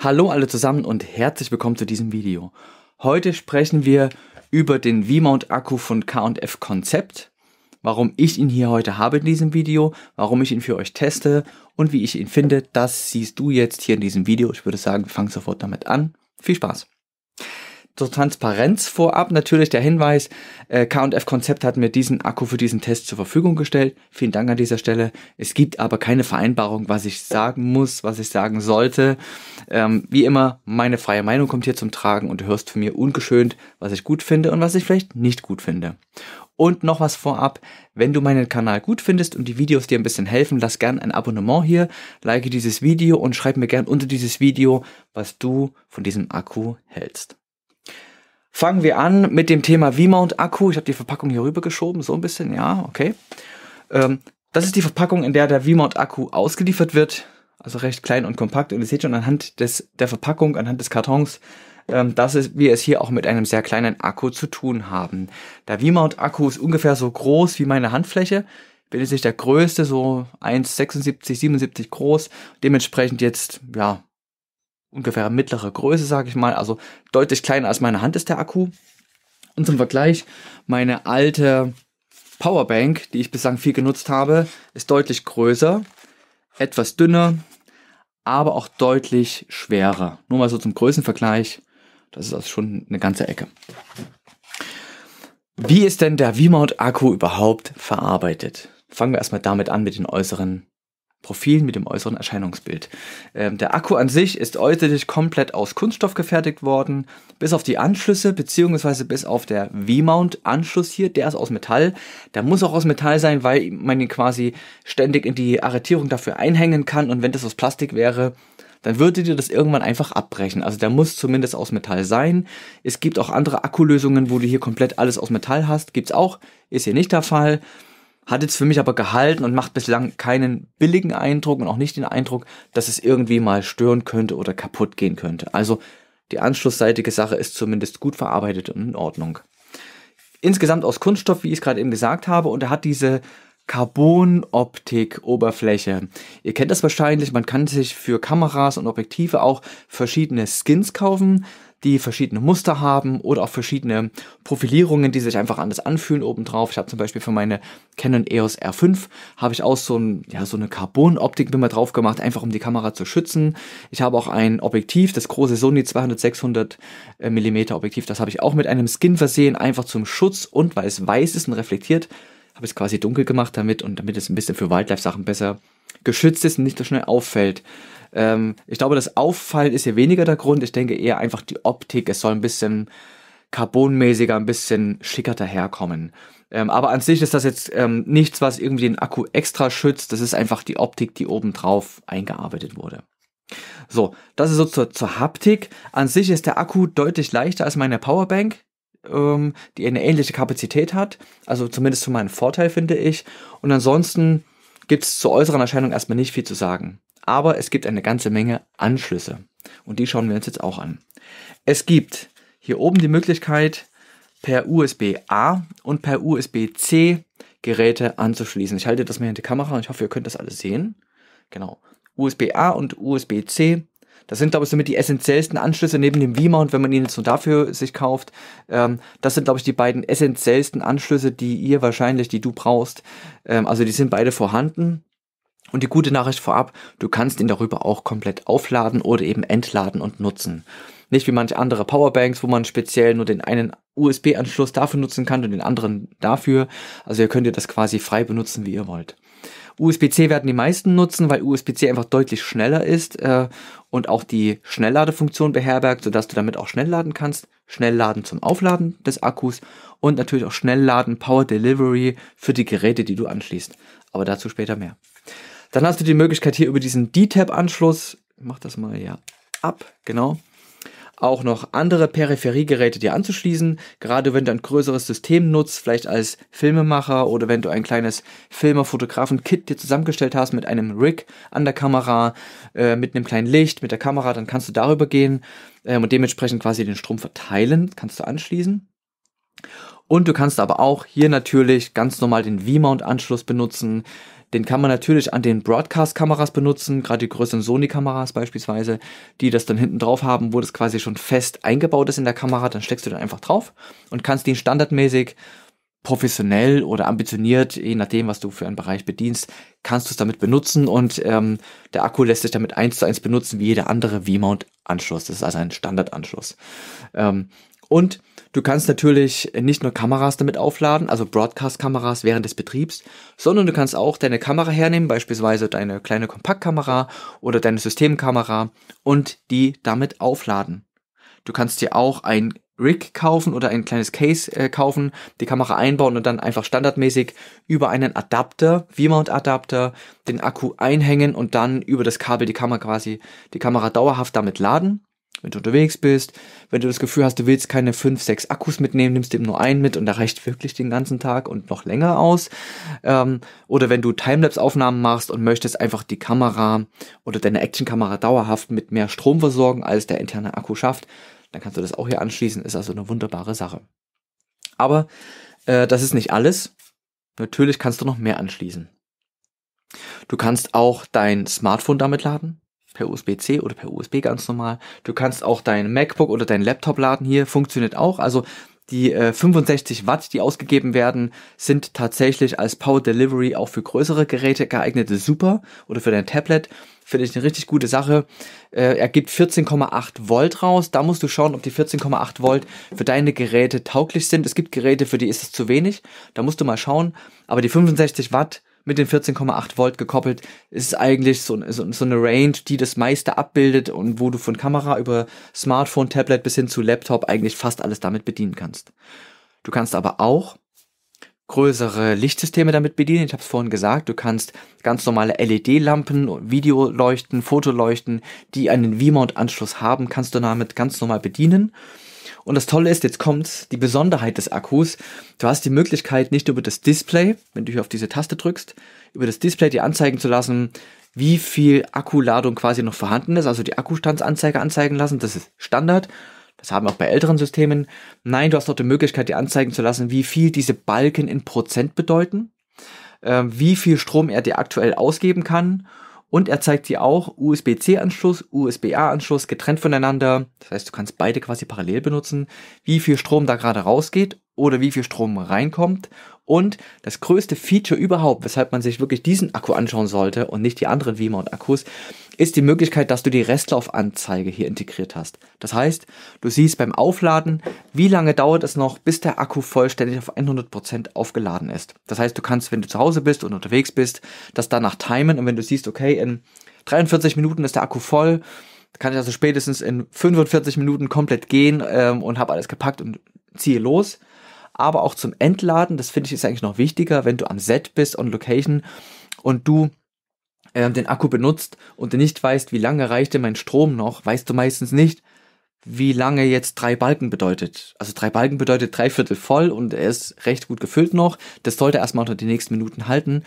Hallo alle zusammen und herzlich willkommen zu diesem Video. Heute sprechen wir über den V-Mount Akku von K&F Konzept, warum ich ihn hier heute habe in diesem Video, warum ich ihn für euch teste und wie ich ihn finde, das siehst du jetzt hier in diesem Video. Ich würde sagen, wir fangen sofort damit an. Viel Spaß! zur Transparenz vorab natürlich der Hinweis, äh, K&F Konzept hat mir diesen Akku für diesen Test zur Verfügung gestellt. Vielen Dank an dieser Stelle. Es gibt aber keine Vereinbarung, was ich sagen muss, was ich sagen sollte. Ähm, wie immer, meine freie Meinung kommt hier zum Tragen und du hörst von mir ungeschönt, was ich gut finde und was ich vielleicht nicht gut finde. Und noch was vorab, wenn du meinen Kanal gut findest und die Videos dir ein bisschen helfen, lass gern ein Abonnement hier, like dieses Video und schreib mir gern unter dieses Video, was du von diesem Akku hältst. Fangen wir an mit dem Thema V-Mount Akku. Ich habe die Verpackung hier rüber geschoben, so ein bisschen, ja, okay. Ähm, das ist die Verpackung, in der der V-Mount Akku ausgeliefert wird. Also recht klein und kompakt. Und ihr seht schon anhand des, der Verpackung, anhand des Kartons, ähm, dass es, wir es hier auch mit einem sehr kleinen Akku zu tun haben. Der V-Mount Akku ist ungefähr so groß wie meine Handfläche. Bin jetzt nicht der größte, so 1,76, 77 groß. Dementsprechend jetzt, ja, ungefähr mittlere Größe, sage ich mal. Also deutlich kleiner als meine Hand ist der Akku. Und zum Vergleich, meine alte Powerbank, die ich bislang viel genutzt habe, ist deutlich größer, etwas dünner, aber auch deutlich schwerer. Nur mal so zum Größenvergleich. Das ist also schon eine ganze Ecke. Wie ist denn der V-Mount Akku überhaupt verarbeitet? Fangen wir erstmal damit an mit den äußeren Profil mit dem äußeren Erscheinungsbild. Ähm, der Akku an sich ist äußerlich komplett aus Kunststoff gefertigt worden, bis auf die Anschlüsse beziehungsweise bis auf der V-Mount-Anschluss hier, der ist aus Metall. Der muss auch aus Metall sein, weil man ihn quasi ständig in die Arretierung dafür einhängen kann und wenn das aus Plastik wäre, dann würde dir das irgendwann einfach abbrechen. Also der muss zumindest aus Metall sein. Es gibt auch andere Akkulösungen, wo du hier komplett alles aus Metall hast. Gibt's auch, ist hier nicht der Fall. Hat jetzt für mich aber gehalten und macht bislang keinen billigen Eindruck und auch nicht den Eindruck, dass es irgendwie mal stören könnte oder kaputt gehen könnte. Also die anschlussseitige Sache ist zumindest gut verarbeitet und in Ordnung. Insgesamt aus Kunststoff, wie ich es gerade eben gesagt habe, und er hat diese Carbon-Optik-Oberfläche. Ihr kennt das wahrscheinlich, man kann sich für Kameras und Objektive auch verschiedene Skins kaufen die verschiedene Muster haben oder auch verschiedene Profilierungen, die sich einfach anders anfühlen obendrauf. Ich habe zum Beispiel für meine Canon EOS R5 habe ich auch so, ein, ja, so eine Carbon-Optik immer drauf gemacht, einfach um die Kamera zu schützen. Ich habe auch ein Objektiv, das große Sony 200-600 äh, mm Objektiv, das habe ich auch mit einem Skin versehen, einfach zum Schutz und weil es weiß ist und reflektiert, habe es quasi dunkel gemacht damit und damit es ein bisschen für Wildlife-Sachen besser geschützt ist und nicht so schnell auffällt. Ähm, ich glaube, das Auffallen ist hier weniger der Grund. Ich denke eher einfach die Optik. Es soll ein bisschen carbonmäßiger, ein bisschen schicker daherkommen. Ähm, aber an sich ist das jetzt ähm, nichts, was irgendwie den Akku extra schützt. Das ist einfach die Optik, die obendrauf eingearbeitet wurde. So, das ist so zur, zur Haptik. An sich ist der Akku deutlich leichter als meine Powerbank ähm, die eine ähnliche Kapazität hat. Also zumindest zu meinem Vorteil finde ich. Und ansonsten gibt es zur äußeren Erscheinung erstmal nicht viel zu sagen. Aber es gibt eine ganze Menge Anschlüsse. Und die schauen wir uns jetzt auch an. Es gibt hier oben die Möglichkeit, per USB-A und per USB-C Geräte anzuschließen. Ich halte das mal in die Kamera und ich hoffe, ihr könnt das alles sehen. Genau. USB-A und USB-C das sind, glaube ich, somit die essentiellsten Anschlüsse neben dem V-Mount, wenn man ihn jetzt nur dafür sich kauft. Ähm, das sind, glaube ich, die beiden essentiellsten Anschlüsse, die ihr wahrscheinlich, die du brauchst. Ähm, also die sind beide vorhanden. Und die gute Nachricht vorab, du kannst ihn darüber auch komplett aufladen oder eben entladen und nutzen. Nicht wie manche andere Powerbanks, wo man speziell nur den einen USB-Anschluss dafür nutzen kann und den anderen dafür. Also ihr könnt ihr das quasi frei benutzen, wie ihr wollt. USB-C werden die meisten nutzen, weil USB-C einfach deutlich schneller ist äh, und auch die Schnellladefunktion beherbergt, sodass du damit auch schnell laden kannst. Schnellladen zum Aufladen des Akkus und natürlich auch Schnellladen Power Delivery für die Geräte, die du anschließt. Aber dazu später mehr. Dann hast du die Möglichkeit hier über diesen D-Tab-Anschluss, ich mach das mal hier ab, genau, auch noch andere Peripheriegeräte dir anzuschließen. Gerade wenn du ein größeres System nutzt, vielleicht als Filmemacher oder wenn du ein kleines Filmer-Fotografen-Kit dir zusammengestellt hast mit einem Rig an der Kamera, äh, mit einem kleinen Licht, mit der Kamera, dann kannst du darüber gehen ähm, und dementsprechend quasi den Strom verteilen, kannst du anschließen. Und du kannst aber auch hier natürlich ganz normal den V-Mount-Anschluss benutzen, den kann man natürlich an den Broadcast-Kameras benutzen, gerade die größeren Sony-Kameras beispielsweise, die das dann hinten drauf haben, wo das quasi schon fest eingebaut ist in der Kamera. Dann steckst du den einfach drauf und kannst den standardmäßig professionell oder ambitioniert, je nachdem, was du für einen Bereich bedienst, kannst du es damit benutzen und ähm, der Akku lässt sich damit eins zu eins benutzen wie jeder andere V-Mount-Anschluss. Das ist also ein Standardanschluss. Ähm, und du kannst natürlich nicht nur Kameras damit aufladen, also Broadcast-Kameras während des Betriebs, sondern du kannst auch deine Kamera hernehmen, beispielsweise deine kleine Kompaktkamera oder deine Systemkamera und die damit aufladen. Du kannst dir auch ein Rig kaufen oder ein kleines Case äh, kaufen, die Kamera einbauen und dann einfach standardmäßig über einen Adapter, V-Mount-Adapter, den Akku einhängen und dann über das Kabel die Kamera quasi, die Kamera dauerhaft damit laden. Wenn du unterwegs bist, wenn du das Gefühl hast, du willst keine fünf, sechs Akkus mitnehmen, nimmst du eben nur einen mit und da reicht wirklich den ganzen Tag und noch länger aus. Ähm, oder wenn du Timelapse-Aufnahmen machst und möchtest einfach die Kamera oder deine Actionkamera dauerhaft mit mehr Strom versorgen, als der interne Akku schafft, dann kannst du das auch hier anschließen. Ist also eine wunderbare Sache. Aber äh, das ist nicht alles. Natürlich kannst du noch mehr anschließen. Du kannst auch dein Smartphone damit laden per USB-C oder per USB ganz normal. Du kannst auch dein MacBook oder dein Laptop laden hier, funktioniert auch. Also die äh, 65 Watt, die ausgegeben werden, sind tatsächlich als Power Delivery auch für größere Geräte geeignete Super oder für dein Tablet. Finde ich eine richtig gute Sache. Äh, er gibt 14,8 Volt raus. Da musst du schauen, ob die 14,8 Volt für deine Geräte tauglich sind. Es gibt Geräte, für die ist es zu wenig. Da musst du mal schauen. Aber die 65 Watt mit den 14,8 Volt gekoppelt, ist eigentlich so, so, so, eine Range, die das meiste abbildet und wo du von Kamera über Smartphone, Tablet bis hin zu Laptop eigentlich fast alles damit bedienen kannst. Du kannst aber auch größere Lichtsysteme damit bedienen. Ich habe es vorhin gesagt, du kannst ganz normale LED-Lampen, Videoleuchten, Fotoleuchten, die einen V-Mount-Anschluss haben, kannst du damit ganz normal bedienen. Und das Tolle ist, jetzt kommt die Besonderheit des Akkus. Du hast die Möglichkeit, nicht über das Display, wenn du hier auf diese Taste drückst, über das Display dir anzeigen zu lassen, wie viel Akkuladung quasi noch vorhanden ist, also die Akkustandsanzeige anzeigen lassen. Das ist Standard. Das haben wir auch bei älteren Systemen. Nein, du hast dort die Möglichkeit, dir anzeigen zu lassen, wie viel diese Balken in Prozent bedeuten, äh, wie viel Strom er dir aktuell ausgeben kann und er zeigt sie auch USB-C-Anschluss, USB-A-Anschluss getrennt voneinander. Das heißt, du kannst beide quasi parallel benutzen, wie viel Strom da gerade rausgeht oder wie viel Strom reinkommt. Und das größte Feature überhaupt, weshalb man sich wirklich diesen Akku anschauen sollte und nicht die anderen Wima und Akkus, ist die Möglichkeit, dass du die Restlaufanzeige hier integriert hast. Das heißt, du siehst beim Aufladen, wie lange dauert es noch, bis der Akku vollständig auf 100% aufgeladen ist. Das heißt, du kannst, wenn du zu Hause bist und unterwegs bist, das danach timen und wenn du siehst, okay, in 43 Minuten ist der Akku voll, kann ich also spätestens in 45 Minuten komplett gehen ähm, und habe alles gepackt und ziehe los, aber auch zum Entladen. Das finde ich ist eigentlich noch wichtiger, wenn du am Set bist, on Location und du äh, den Akku benutzt und du nicht weißt, wie lange reicht denn mein Strom noch, weißt du meistens nicht, wie lange jetzt drei Balken bedeutet. Also drei Balken bedeutet drei Viertel voll und er ist recht gut gefüllt noch. Das sollte erstmal unter die nächsten Minuten halten.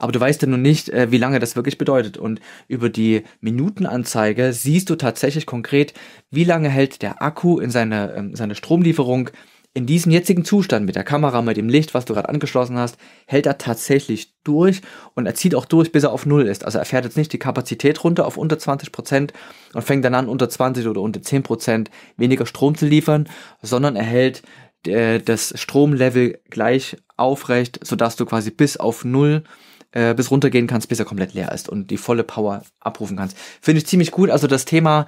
Aber du weißt ja nun nicht, äh, wie lange das wirklich bedeutet. Und über die Minutenanzeige siehst du tatsächlich konkret, wie lange hält der Akku in seiner ähm, seine Stromlieferung in diesem jetzigen Zustand mit der Kamera, mit dem Licht, was du gerade angeschlossen hast, hält er tatsächlich durch und er zieht auch durch, bis er auf Null ist. Also er fährt jetzt nicht die Kapazität runter auf unter 20% und fängt dann an, unter 20 oder unter 10% weniger Strom zu liefern, sondern er hält äh, das Stromlevel gleich aufrecht, sodass du quasi bis auf Null äh, bis runtergehen kannst, bis er komplett leer ist und die volle Power abrufen kannst. Finde ich ziemlich gut. Also das Thema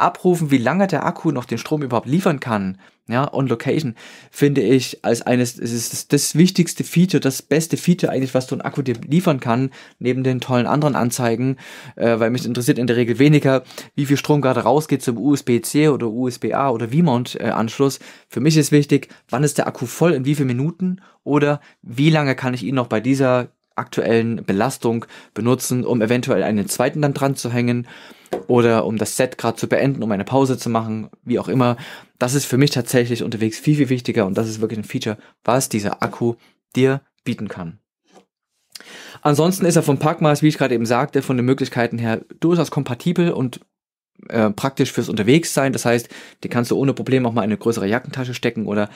abrufen, wie lange der Akku noch den Strom überhaupt liefern kann, ja, on location, finde ich als eines, es ist das, wichtigste Feature, das beste Feature eigentlich, was so ein Akku dir liefern kann, neben den tollen anderen Anzeigen, äh, weil mich interessiert in der Regel weniger, wie viel Strom gerade rausgeht zum USB-C oder USB-A oder V-Mount-Anschluss. Äh, Für mich ist wichtig, wann ist der Akku voll, in wie vielen Minuten oder wie lange kann ich ihn noch bei dieser aktuellen Belastung benutzen, um eventuell einen zweiten dann dran zu hängen oder um das Set gerade zu beenden, um eine Pause zu machen, wie auch immer. Das ist für mich tatsächlich unterwegs viel, viel wichtiger und das ist wirklich ein Feature, was dieser Akku dir bieten kann. Ansonsten ist er vom Parkmaß, wie ich gerade eben sagte, von den Möglichkeiten her durchaus kompatibel und äh, praktisch fürs Unterwegssein. Das heißt, die kannst du ohne Probleme auch mal in eine größere Jackentasche stecken oder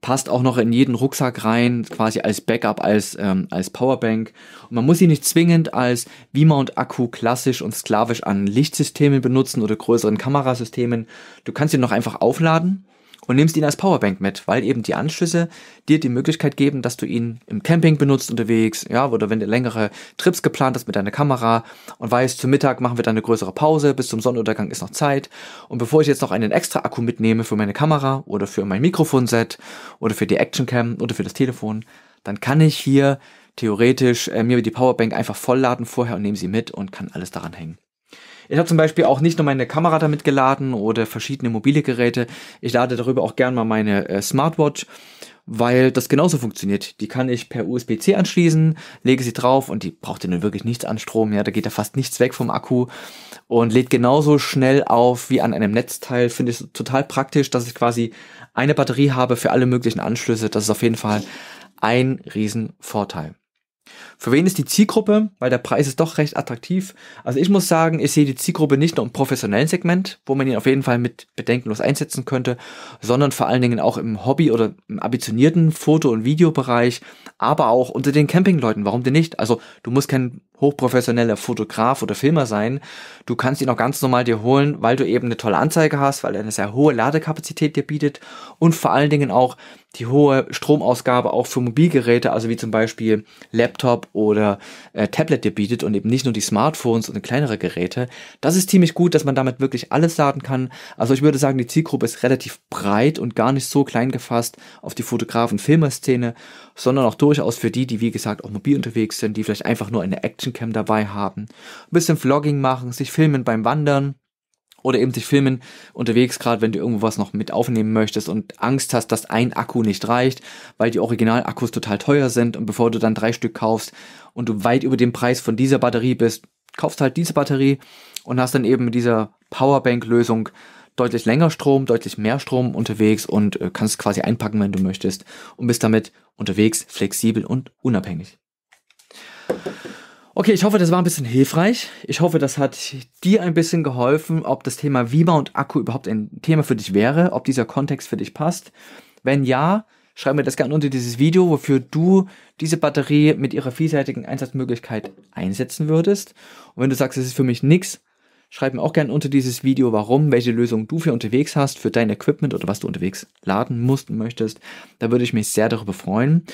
passt auch noch in jeden Rucksack rein, quasi als Backup, als, ähm, als Powerbank. Und man muss sie nicht zwingend als V-Mount-Akku klassisch und sklavisch an Lichtsystemen benutzen oder größeren Kamerasystemen. Du kannst sie noch einfach aufladen und nimmst ihn als Powerbank mit, weil eben die Anschlüsse dir die Möglichkeit geben, dass du ihn im Camping benutzt unterwegs, ja, oder wenn du längere Trips geplant hast mit deiner Kamera und weißt, zum Mittag machen wir dann eine größere Pause, bis zum Sonnenuntergang ist noch Zeit und bevor ich jetzt noch einen extra Akku mitnehme für meine Kamera oder für mein Mikrofonset oder für die Actioncam oder für das Telefon, dann kann ich hier theoretisch äh, mir die Powerbank einfach vollladen vorher und nehme sie mit und kann alles daran hängen. Ich habe zum Beispiel auch nicht nur meine Kamera damit geladen oder verschiedene mobile Geräte. Ich lade darüber auch gern mal meine äh, Smartwatch, weil das genauso funktioniert. Die kann ich per USB-C anschließen, lege sie drauf und die braucht ja nun wirklich nichts an Strom. Ja, da geht ja fast nichts weg vom Akku und lädt genauso schnell auf wie an einem Netzteil. Finde ich total praktisch, dass ich quasi eine Batterie habe für alle möglichen Anschlüsse. Das ist auf jeden Fall ein Riesenvorteil. Für wen ist die Zielgruppe? Weil der Preis ist doch recht attraktiv. Also ich muss sagen, ich sehe die Zielgruppe nicht nur im professionellen Segment, wo man ihn auf jeden Fall mit bedenkenlos einsetzen könnte, sondern vor allen Dingen auch im Hobby- oder im ambitionierten Foto- und Videobereich, aber auch unter den Campingleuten. Warum denn nicht? Also du musst kein hochprofessioneller Fotograf oder Filmer sein. Du kannst ihn auch ganz normal dir holen, weil du eben eine tolle Anzeige hast, weil er eine sehr hohe Ladekapazität dir bietet und vor allen Dingen auch die hohe Stromausgabe auch für Mobilgeräte, also wie zum Beispiel Laptop oder äh, Tablet dir bietet und eben nicht nur die Smartphones und kleinere Geräte. Das ist ziemlich gut, dass man damit wirklich alles laden kann. Also ich würde sagen, die Zielgruppe ist relativ breit und gar nicht so klein gefasst auf die Fotografen-Filmer-Szene, sondern auch durchaus für die, die wie gesagt auch mobil unterwegs sind, die vielleicht einfach nur eine Action Actioncam dabei haben. Ein bisschen Vlogging machen, sich filmen beim Wandern oder eben sich filmen unterwegs, gerade wenn du irgendwo was noch mit aufnehmen möchtest und Angst hast, dass ein Akku nicht reicht, weil die Originalakkus total teuer sind und bevor du dann drei Stück kaufst und du weit über dem Preis von dieser Batterie bist, kaufst halt diese Batterie und hast dann eben mit dieser Powerbank-Lösung deutlich länger Strom, deutlich mehr Strom unterwegs und äh, kannst quasi einpacken, wenn du möchtest und bist damit unterwegs flexibel und unabhängig. Okay, ich hoffe, das war ein bisschen hilfreich. Ich hoffe, das hat dir ein bisschen geholfen, ob das Thema Viva und Akku überhaupt ein Thema für dich wäre, ob dieser Kontext für dich passt. Wenn ja, schreib mir das gerne unter dieses Video, wofür du diese Batterie mit ihrer vielseitigen Einsatzmöglichkeit einsetzen würdest. Und wenn du sagst, es ist für mich nichts, schreib mir auch gerne unter dieses Video, warum, welche Lösung du für unterwegs hast, für dein Equipment oder was du unterwegs laden musst und möchtest. Da würde ich mich sehr darüber freuen.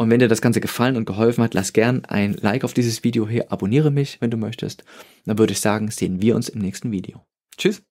Und wenn dir das Ganze gefallen und geholfen hat, lass gern ein Like auf dieses Video hier, abonniere mich, wenn du möchtest. Dann würde ich sagen, sehen wir uns im nächsten Video. Tschüss!